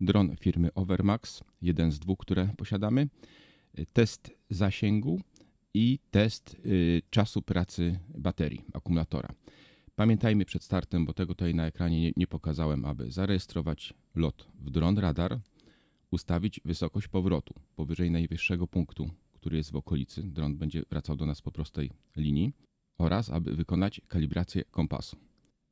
dron firmy Overmax, jeden z dwóch, które posiadamy, test zasięgu i test y, czasu pracy baterii, akumulatora. Pamiętajmy przed startem, bo tego tutaj na ekranie nie, nie pokazałem, aby zarejestrować lot w dron radar, ustawić wysokość powrotu powyżej najwyższego punktu, który jest w okolicy. Dron będzie wracał do nas po prostej linii oraz aby wykonać kalibrację kompasu.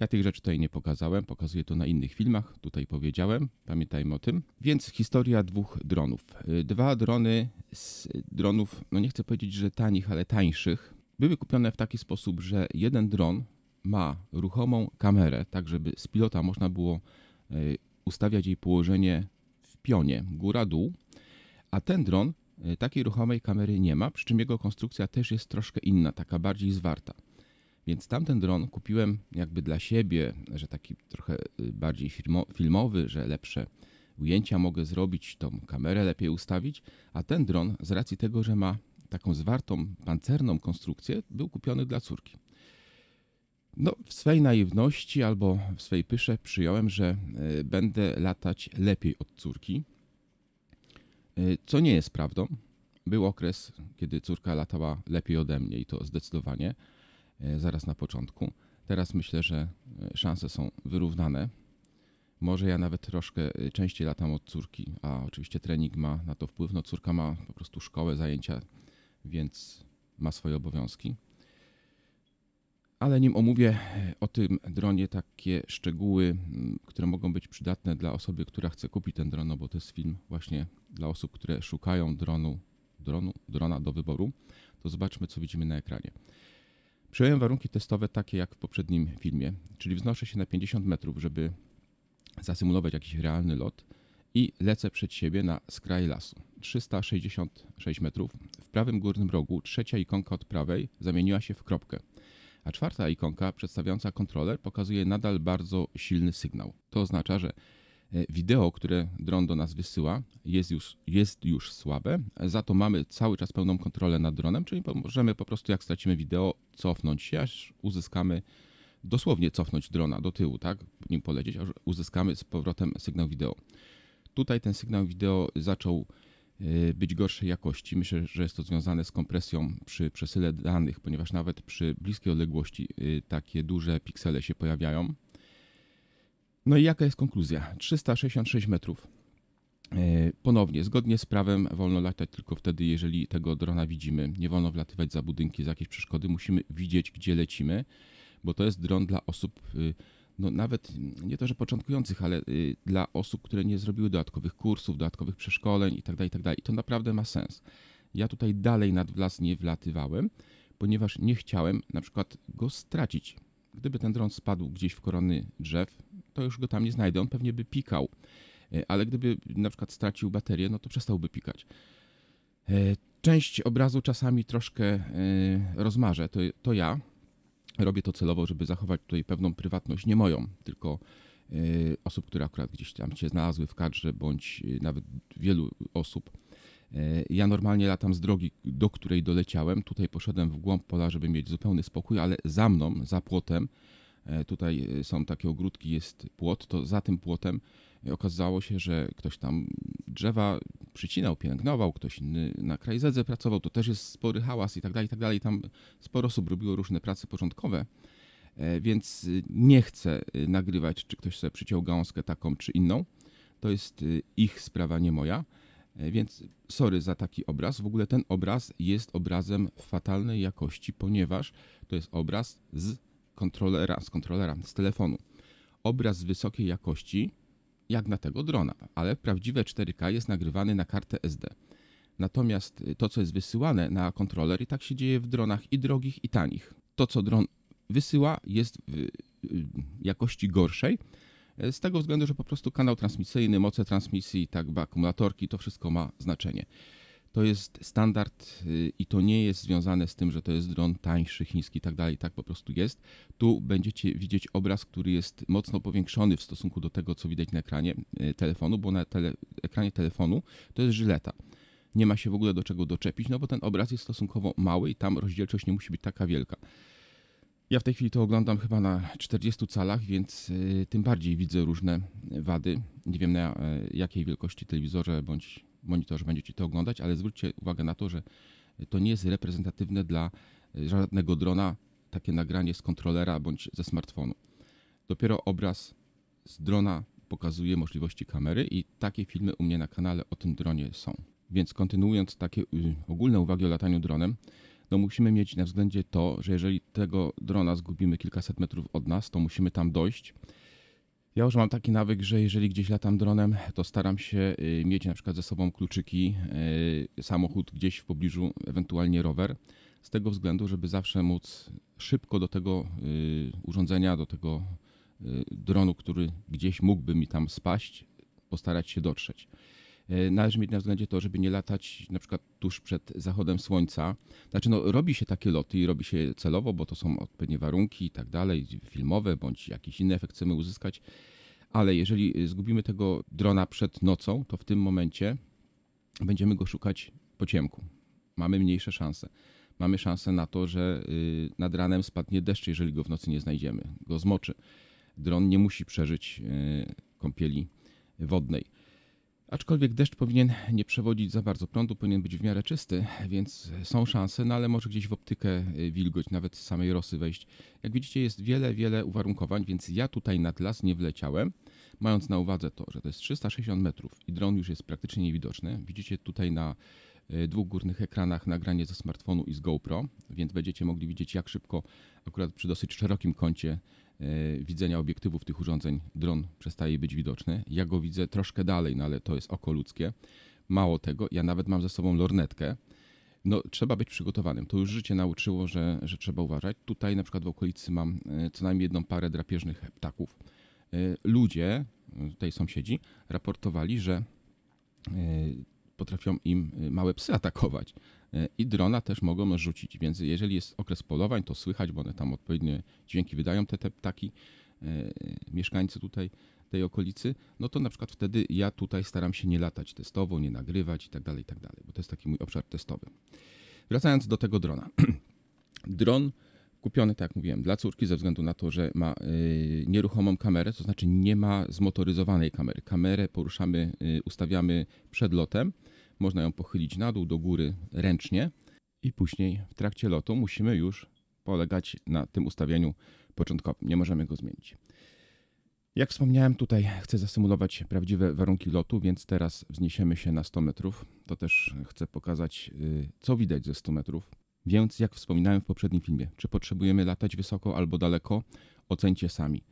Ja tych rzeczy tutaj nie pokazałem, pokazuję to na innych filmach, tutaj powiedziałem, pamiętajmy o tym. Więc historia dwóch dronów. Y, dwa drony z dronów, no nie chcę powiedzieć, że tanich, ale tańszych, były kupione w taki sposób, że jeden dron ma ruchomą kamerę, tak żeby z pilota można było y, ustawiać jej położenie w pionie, góra-dół, a ten dron y, takiej ruchomej kamery nie ma, przy czym jego konstrukcja też jest troszkę inna, taka bardziej zwarta. Więc tamten dron kupiłem jakby dla siebie, że taki trochę y, bardziej filmowy, że lepsze ujęcia mogę zrobić, tą kamerę lepiej ustawić, a ten dron z racji tego, że ma taką zwartą, pancerną konstrukcję, był kupiony dla córki. No, w swej naiwności albo w swej pysze przyjąłem, że y, będę latać lepiej od córki, y, co nie jest prawdą. Był okres, kiedy córka latała lepiej ode mnie i to zdecydowanie. E, zaraz na początku. Teraz myślę, że e, szanse są wyrównane. Może ja nawet troszkę e, częściej latam od córki, a oczywiście trening ma na to wpływ. No córka ma po prostu szkołę, zajęcia, więc ma swoje obowiązki. Ale nim omówię o tym dronie takie szczegóły, które mogą być przydatne dla osoby, która chce kupić ten dron, no bo to jest film właśnie dla osób, które szukają dronu, dronu, drona do wyboru, to zobaczmy, co widzimy na ekranie. Przyjąłem warunki testowe takie jak w poprzednim filmie, czyli wznoszę się na 50 metrów, żeby zasymulować jakiś realny lot i lecę przed siebie na skraj lasu. 366 metrów. W prawym górnym rogu trzecia ikonka od prawej zamieniła się w kropkę, a czwarta ikonka przedstawiająca kontroler pokazuje nadal bardzo silny sygnał. To oznacza, że E, wideo, które dron do nas wysyła, jest już, jest już słabe, za to mamy cały czas pełną kontrolę nad dronem, czyli możemy po prostu, jak stracimy wideo, cofnąć się, aż uzyskamy, dosłownie cofnąć drona do tyłu, tak, nim polecieć, aż uzyskamy z powrotem sygnał wideo. Tutaj ten sygnał wideo zaczął e, być gorszej jakości. Myślę, że jest to związane z kompresją przy przesyle danych, ponieważ nawet przy bliskiej odległości e, takie duże piksele się pojawiają. No i jaka jest konkluzja? 366 metrów. E, ponownie, zgodnie z prawem wolno latać tylko wtedy, jeżeli tego drona widzimy. Nie wolno wlatywać za budynki, za jakieś przeszkody. Musimy widzieć, gdzie lecimy, bo to jest dron dla osób, y, no nawet nie to, że początkujących, ale y, dla osób, które nie zrobiły dodatkowych kursów, dodatkowych przeszkoleń itd. Tak itd. Tak I to naprawdę ma sens. Ja tutaj dalej nad las nie wlatywałem, ponieważ nie chciałem na przykład go stracić. Gdyby ten dron spadł gdzieś w korony drzew, to już go tam nie znajdę. On pewnie by pikał, e, ale gdyby na przykład stracił baterię, no to przestałby pikać. E, część obrazu czasami troszkę e, rozmarzę, to, to ja. Robię to celowo, żeby zachować tutaj pewną prywatność, nie moją, tylko osób, które akurat gdzieś tam się znalazły w kadrze, bądź nawet wielu osób. Ja normalnie latam z drogi, do której doleciałem. Tutaj poszedłem w głąb pola, żeby mieć zupełny spokój, ale za mną, za płotem, E, tutaj e, są takie ogródki, jest płot, to za tym płotem e, okazało się, że ktoś tam drzewa przycinał, pielęgnował, ktoś inny na krajzedze pracował, to też jest spory hałas i tak dalej, i tak dalej. Tam sporo osób robiło różne prace porządkowe, więc nie chcę nagrywać, czy ktoś sobie przyciął gałązkę taką, czy inną. To jest ich sprawa, nie moja. Więc sorry za taki obraz. W ogóle ten obraz jest obrazem fatalnej jakości, ponieważ to jest obraz z kontrolera, z kontrolera, z telefonu obraz wysokiej jakości, jak na tego drona, ale prawdziwe 4K jest nagrywany na kartę SD. Natomiast y, to, co jest wysyłane na kontroler, i tak się dzieje w dronach i drogich, i tanich. To, co dron wysyła, jest w y, y, jakości gorszej, e, z tego względu, że po prostu kanał transmisyjny, moce transmisji, tak, akumulatorki, to wszystko ma znaczenie. To jest standard y, i to nie jest związane z tym, że to jest dron tańszy, chiński i tak dalej. Tak po prostu jest. Tu będziecie widzieć obraz, który jest mocno powiększony w stosunku do tego, co widać na ekranie y, telefonu, bo na tele, ekranie telefonu to jest żyleta. Nie ma się w ogóle do czego doczepić, no bo ten obraz jest stosunkowo mały i tam rozdzielczość nie musi być taka wielka. Ja w tej chwili to oglądam chyba na 40 calach, więc y, tym bardziej widzę różne wady. Nie wiem na jakiej wielkości telewizorze bądź monitorze będziecie to oglądać, ale zwróćcie uwagę na to, że to nie jest reprezentatywne dla e, żadnego drona, takie nagranie z kontrolera bądź ze smartfonu. Dopiero obraz z drona pokazuje możliwości kamery i takie filmy u mnie na kanale o tym dronie są. Więc kontynuując takie y, ogólne uwagi o lataniu dronem, no musimy mieć na względzie to, że jeżeli tego drona zgubimy kilkaset metrów od nas, to musimy tam dojść ja już mam taki nawyk, że jeżeli gdzieś latam dronem, to staram się y, mieć na przykład ze sobą kluczyki, y, samochód gdzieś w pobliżu, ewentualnie rower, z tego względu, żeby zawsze móc szybko do tego y, urządzenia, do tego dronu, który gdzieś mógłby mi tam spaść, postarać się dotrzeć. E, należy mieć na względzie to, żeby nie latać na przykład tuż przed zachodem słońca. Znaczy, no, robi się takie loty i robi się celowo, bo to są odpowiednie warunki i tak dalej, filmowe bądź jakiś inny efekt chcemy uzyskać. Ale jeżeli zgubimy tego drona przed nocą, to w tym momencie będziemy go szukać po ciemku. Mamy mniejsze szanse. Mamy szansę na to, że y, nad ranem spadnie deszcz, jeżeli go w nocy nie znajdziemy, go zmoczy. Dron nie musi przeżyć y, kąpieli wodnej. Aczkolwiek deszcz powinien nie przewodzić za bardzo prądu, powinien być w miarę czysty, więc są szanse, no ale może gdzieś w optykę y, wilgoć, nawet z samej rosy wejść. Jak widzicie jest wiele, wiele uwarunkowań, więc ja tutaj nad las nie wleciałem, mając na uwadze to, że to jest 360 metrów i dron już jest praktycznie niewidoczny. Widzicie tutaj na E, dwóch górnych ekranach nagranie ze smartfonu i z GoPro, więc będziecie mogli widzieć jak szybko, akurat przy dosyć szerokim kącie e, widzenia obiektywów tych urządzeń, dron przestaje być widoczny. Ja go widzę troszkę dalej, no ale to jest oko ludzkie. Mało tego, ja nawet mam ze sobą lornetkę, no, trzeba być przygotowanym. To już życie nauczyło, że, że trzeba uważać. Tutaj na przykład w okolicy mam e, co najmniej jedną parę drapieżnych ptaków. Ludzie, tutaj sąsiedzi, raportowali, że potrafią im y, małe psy atakować y, i drona też mogą rzucić. Więc jeżeli jest okres polowań, to słychać, bo one tam odpowiednie dźwięki wydają te, te ptaki, y, mieszkańcy tutaj tej okolicy, no to na przykład wtedy ja tutaj staram się nie latać testowo, nie nagrywać i tak dalej, i tak dalej, bo to jest taki mój obszar testowy. Wracając do tego drona. Dron Kupiony, tak jak mówiłem, dla córki ze względu na to, że ma y, nieruchomą kamerę, to znaczy nie ma zmotoryzowanej kamery. Kamerę poruszamy, y, ustawiamy przed lotem. Można ją pochylić na dół, do góry ręcznie i później w trakcie lotu musimy już polegać na tym ustawieniu początkowym. Nie możemy go zmienić. Jak wspomniałem, tutaj chcę zasymulować prawdziwe warunki lotu, więc teraz wzniesiemy się na 100 metrów. To też chcę pokazać, y, co widać ze 100 metrów. Więc, jak wspominałem w poprzednim filmie, czy potrzebujemy latać wysoko albo daleko, ocencie sami.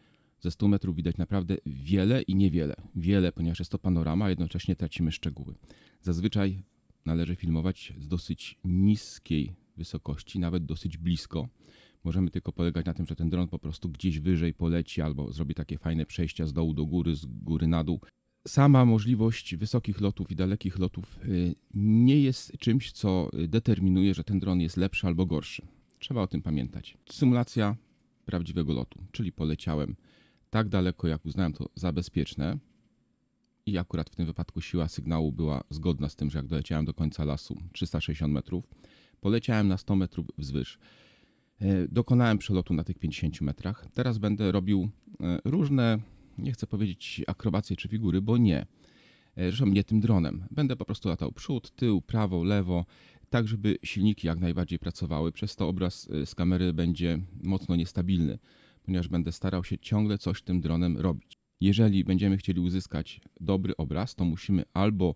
Ze 100 metrów widać naprawdę wiele i niewiele. Wiele, ponieważ jest to panorama, a jednocześnie tracimy szczegóły. Zazwyczaj należy filmować z dosyć niskiej wysokości, nawet dosyć blisko. Możemy tylko polegać na tym, że ten dron po prostu gdzieś wyżej poleci albo zrobi takie fajne przejścia z dołu do góry, z góry na dół sama możliwość wysokich lotów i dalekich lotów y, nie jest czymś, co determinuje, że ten dron jest lepszy albo gorszy. Trzeba o tym pamiętać. Symulacja prawdziwego lotu, czyli poleciałem tak daleko, jak uznałem to za bezpieczne. I akurat w tym wypadku siła sygnału była zgodna z tym, że jak doleciałem do końca lasu 360 metrów, poleciałem na 100 metrów wzwyż. Y, dokonałem przelotu na tych 50 metrach. Teraz będę robił y, różne nie chcę powiedzieć akrobacji czy figury, bo nie. E, zresztą nie tym dronem. Będę po prostu latał przód, tył, prawo, lewo, tak żeby silniki jak najbardziej pracowały. Przez to obraz e, z kamery będzie mocno niestabilny, ponieważ będę starał się ciągle coś tym dronem robić. Jeżeli będziemy chcieli uzyskać dobry obraz, to musimy albo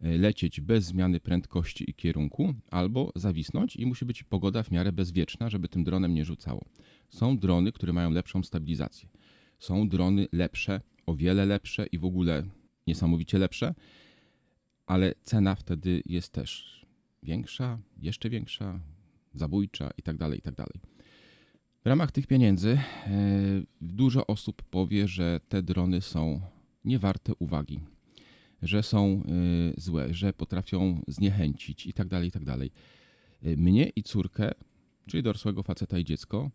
e, lecieć bez zmiany prędkości i kierunku, albo zawisnąć i musi być pogoda w miarę bezwieczna, żeby tym dronem nie rzucało. Są drony, które mają lepszą stabilizację są drony lepsze, o wiele lepsze i w ogóle niesamowicie lepsze, ale cena wtedy jest też większa, jeszcze większa, zabójcza i tak dalej, i tak dalej. W ramach tych pieniędzy e, dużo osób powie, że te drony są niewarte uwagi, że są e, złe, że potrafią zniechęcić i tak dalej, i tak dalej. E, mnie i córkę, czyli dorosłego faceta i dziecko,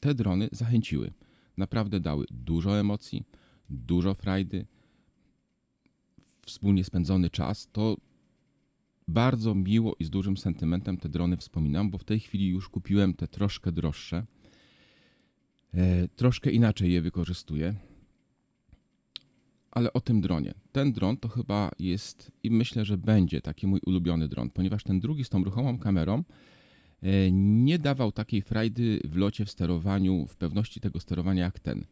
te drony zachęciły naprawdę dały dużo emocji, dużo frajdy, wspólnie spędzony czas. To bardzo miło i z dużym sentymentem te drony wspominam, bo w tej chwili już kupiłem te troszkę droższe. E, troszkę inaczej je wykorzystuję. Ale o tym dronie. Ten dron to chyba jest i myślę, że będzie taki mój ulubiony dron, ponieważ ten drugi z tą ruchomą kamerą E, nie dawał takiej frajdy w locie, w sterowaniu, w pewności tego sterowania jak ten.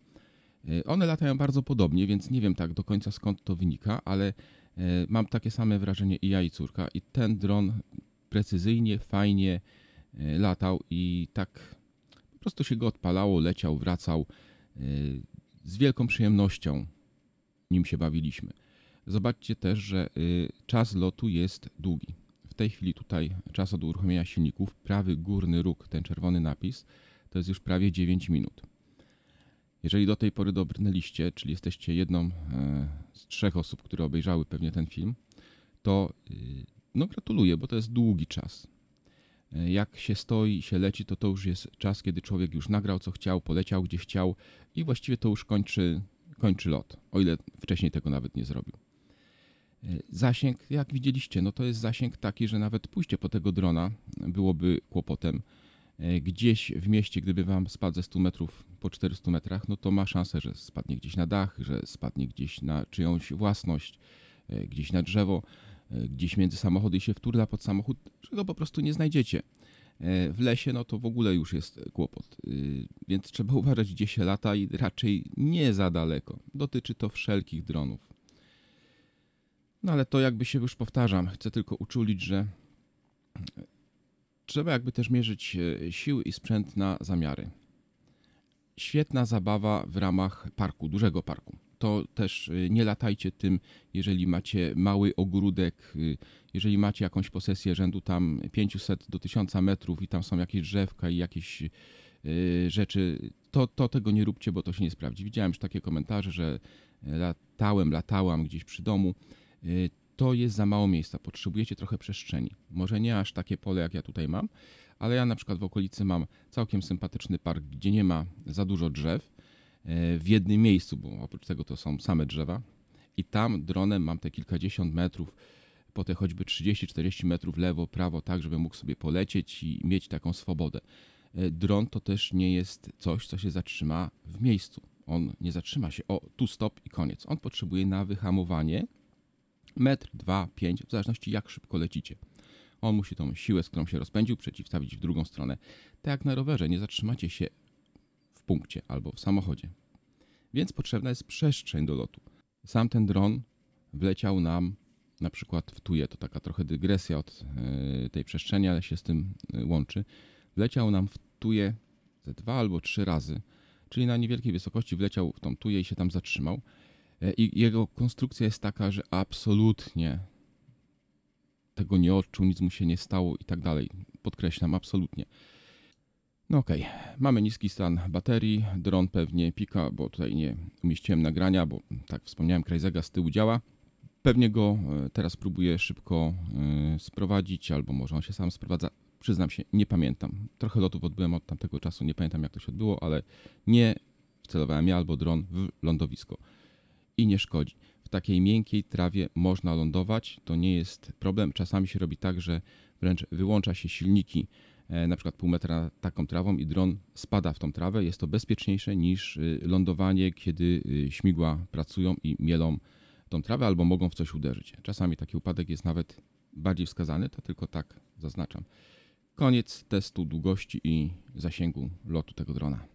E, one latają bardzo podobnie, więc nie wiem tak do końca skąd to wynika, ale e, mam takie same wrażenie i ja i córka i ten dron precyzyjnie, fajnie latał i tak po prostu się go odpalało, leciał, wracał z wielką przyjemnością nim się bawiliśmy. Zobaczcie też, że czas lotu jest długi. W tej chwili tutaj czas od uruchomienia silników, prawy górny róg, ten czerwony napis, to jest już prawie 9 minut. Jeżeli do tej pory dobrnęliście, czyli jesteście jedną e, z trzech osób, które obejrzały pewnie ten film, to y, no gratuluję, bo to jest długi czas. E, jak się stoi i się leci, to to już jest czas, kiedy człowiek już nagrał co chciał, poleciał gdzie chciał i właściwie to już kończy, kończy lot, o ile wcześniej tego nawet nie zrobił. E, zasięg, jak widzieliście, no to jest zasięg taki, że nawet pójście po tego drona byłoby kłopotem. E, gdzieś w mieście, gdyby wam spadł ze 100 metrów po 400 metrach, no to ma szansę, że spadnie gdzieś na dach, że spadnie gdzieś na czyjąś własność, e, gdzieś na drzewo, gdzieś między samochody i się wturla pod samochód, czego po prostu nie znajdziecie. W lesie no to w ogóle już jest kłopot, więc trzeba uważać gdzie się lata i raczej nie za daleko. Dotyczy to wszelkich dronów. No ale to jakby się już powtarzam, chcę tylko uczulić, że trzeba jakby też mierzyć e, siły i sprzęt na zamiary. Świetna zabawa w ramach parku, dużego parku. To też e, nie latajcie tym, jeżeli macie mały ogródek, e, jeżeli macie jakąś posesję rzędu tam 500 do 1000 metrów i tam są jakieś drzewka i jakieś rzeczy, to, to tego nie róbcie, bo to się nie sprawdzi. Widziałem już takie komentarze, że latałem, latałam gdzieś przy domu Y, to jest za mało miejsca. Potrzebujecie trochę przestrzeni. Może nie aż takie pole, jak ja tutaj mam, ale ja na przykład w okolicy mam całkiem sympatyczny park, gdzie nie ma za dużo drzew y, w jednym miejscu, bo oprócz tego to są same drzewa. I tam dronem mam te kilkadziesiąt metrów, po te choćby 30-40 metrów lewo, prawo, tak, żeby mógł sobie polecieć i mieć taką swobodę. Y, dron to też nie jest coś, co się zatrzyma w miejscu. On nie zatrzyma się, o tu stop i koniec. On potrzebuje na wyhamowanie, metr, dwa, pięć, w zależności jak szybko lecicie. On musi tą siłę, z którą się rozpędził, przeciwstawić w drugą stronę. Tak jak na rowerze, nie zatrzymacie się w punkcie albo w samochodzie. Więc potrzebna jest przestrzeń do lotu. Sam ten dron wleciał nam na przykład w Tuje, to taka trochę dygresja od e, tej przestrzeni, ale się z tym e, łączy. Wleciał nam w Tuje ze dwa albo trzy razy, czyli na niewielkiej wysokości wleciał w tą Tuję i się tam zatrzymał. E, I jego konstrukcja jest taka, że absolutnie tego nie odczuł, nic mu się nie stało i tak dalej. Podkreślam, absolutnie. No okej, okay. mamy niski stan baterii, dron pewnie pika, bo tutaj nie umieściłem nagrania, bo tak wspomniałem, Krajzega z tyłu działa. Pewnie go e, teraz próbuję szybko e, sprowadzić, albo może on się sam sprowadza. Przyznam się, nie pamiętam. Trochę lotów odbyłem od tamtego czasu, nie pamiętam jak to się odbyło, ale nie wcelowałem ja albo dron w lądowisko i nie szkodzi. W takiej miękkiej trawie można lądować, to nie jest problem. Czasami się robi tak, że wręcz wyłącza się silniki e, na przykład pół metra taką trawą i dron spada w tą trawę. Jest to bezpieczniejsze niż y, lądowanie, kiedy y, śmigła pracują i mielą tą trawę albo mogą w coś uderzyć. Czasami taki upadek jest nawet bardziej wskazany, to tylko tak zaznaczam. Koniec testu długości i zasięgu lotu tego drona.